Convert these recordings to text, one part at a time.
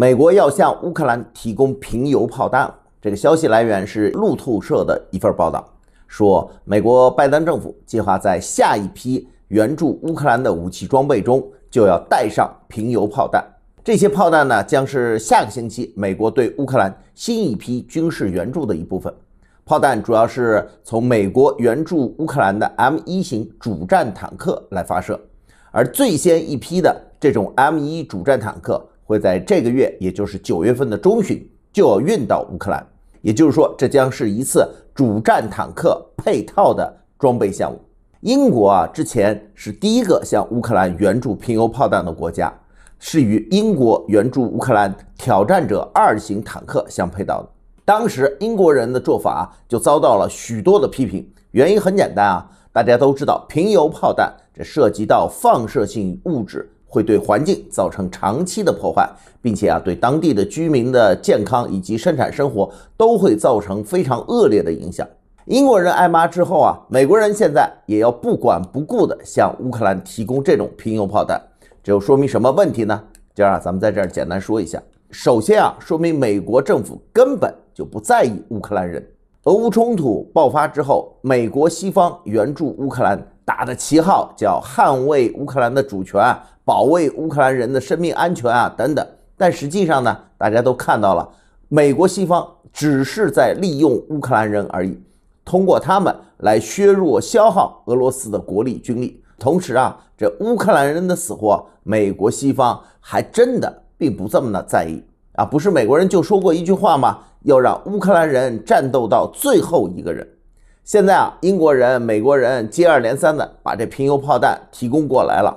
美国要向乌克兰提供平油炮弹，这个消息来源是路透社的一份报道，说美国拜登政府计划在下一批援助乌克兰的武器装备中就要带上平油炮弹。这些炮弹呢，将是下个星期美国对乌克兰新一批军事援助的一部分。炮弹主要是从美国援助乌克兰的 M 一型主战坦克来发射，而最先一批的这种 M 一主战坦克。会在这个月，也就是九月份的中旬，就要运到乌克兰。也就是说，这将是一次主战坦克配套的装备项目。英国啊，之前是第一个向乌克兰援助平油炮弹的国家，是与英国援助乌克兰挑战者二型坦克相配套的。当时英国人的做法就遭到了许多的批评，原因很简单啊，大家都知道平油炮弹这涉及到放射性物质。会对环境造成长期的破坏，并且啊，对当地的居民的健康以及生产生活都会造成非常恶劣的影响。英国人挨骂之后啊，美国人现在也要不管不顾的向乌克兰提供这种平油炮弹，这又说明什么问题呢？儿啊，咱们在这儿简单说一下。首先啊，说明美国政府根本就不在意乌克兰人。俄乌冲突爆发之后，美国西方援助乌克兰。打的旗号叫捍卫乌克兰的主权，保卫乌克兰人的生命安全啊等等，但实际上呢，大家都看到了，美国西方只是在利用乌克兰人而已，通过他们来削弱消耗俄罗斯的国力军力。同时啊，这乌克兰人的死活，美国西方还真的并不这么的在意啊。不是美国人就说过一句话吗？要让乌克兰人战斗到最后一个人。现在啊，英国人、美国人接二连三的把这贫铀炮弹提供过来了，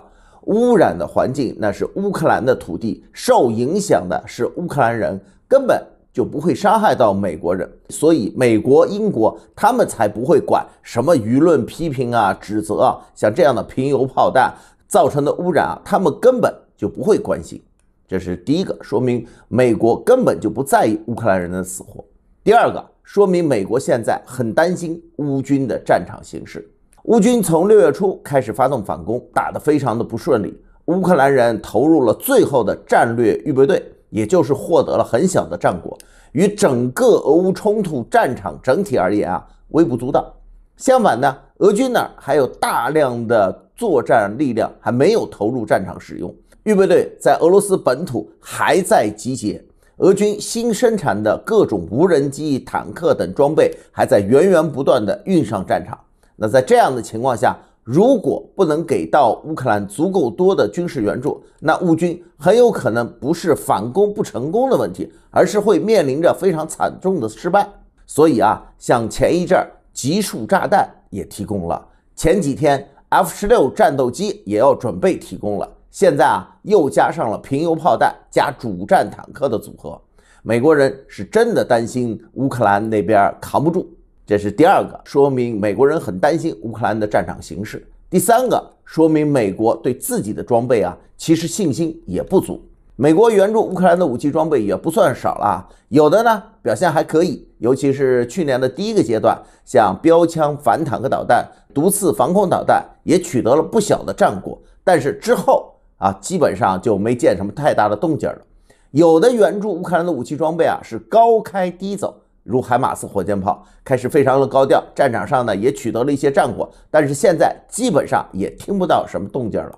污染的环境那是乌克兰的土地，受影响的是乌克兰人，根本就不会伤害到美国人，所以美国、英国他们才不会管什么舆论批评啊、指责啊，像这样的贫铀炮弹造成的污染啊，他们根本就不会关心。这是第一个，说明美国根本就不在意乌克兰人的死活。第二个。说明美国现在很担心乌军的战场形势。乌军从六月初开始发动反攻，打得非常的不顺利。乌克兰人投入了最后的战略预备队，也就是获得了很小的战果，与整个俄乌冲突战场整体而言啊，微不足道。相反呢，俄军那儿还有大量的作战力量还没有投入战场使用，预备队在俄罗斯本土还在集结。俄军新生产的各种无人机、坦克等装备，还在源源不断的运上战场。那在这样的情况下，如果不能给到乌克兰足够多的军事援助，那乌军很有可能不是反攻不成功的问题，而是会面临着非常惨重的失败。所以啊，像前一阵儿集束炸弹也提供了，前几天 F 十六战斗机也要准备提供了。现在啊，又加上了平油炮弹加主战坦克的组合，美国人是真的担心乌克兰那边扛不住。这是第二个，说明美国人很担心乌克兰的战场形势。第三个，说明美国对自己的装备啊，其实信心也不足。美国援助乌克兰的武器装备也不算少了，有的呢表现还可以，尤其是去年的第一个阶段，像标枪反坦克导弹、毒刺防空导弹也取得了不小的战果，但是之后。啊，基本上就没见什么太大的动静了。有的援助乌克兰的武器装备啊，是高开低走，如海马斯火箭炮开始非常的高调，战场上呢也取得了一些战果，但是现在基本上也听不到什么动静了。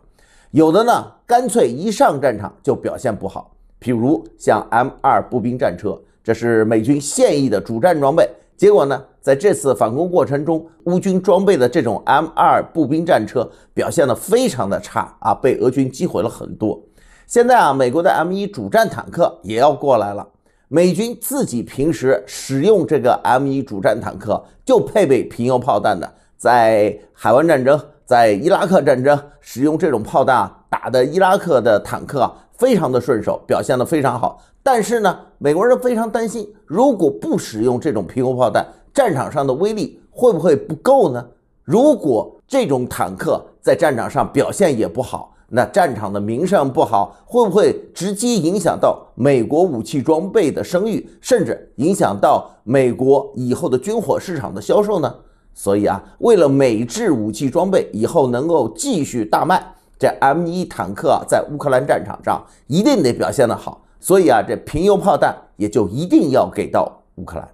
有的呢，干脆一上战场就表现不好，譬如像 M 二步兵战车，这是美军现役的主战装备。结果呢，在这次反攻过程中，乌军装备的这种 M 二步兵战车表现的非常的差啊，被俄军击毁了很多。现在啊，美国的 M 一主战坦克也要过来了。美军自己平时使用这个 M 一主战坦克，就配备平油炮弹的，在海湾战争。在伊拉克战争使用这种炮弹打的伊拉克的坦克非常的顺手，表现的非常好。但是呢，美国人非常担心，如果不使用这种平铀炮弹，战场上的威力会不会不够呢？如果这种坦克在战场上表现也不好，那战场的名声不好，会不会直接影响到美国武器装备的声誉，甚至影响到美国以后的军火市场的销售呢？所以啊，为了美制武器装备以后能够继续大卖，这 M1 坦克啊，在乌克兰战场上一定得表现得好，所以啊，这平油炮弹也就一定要给到乌克兰。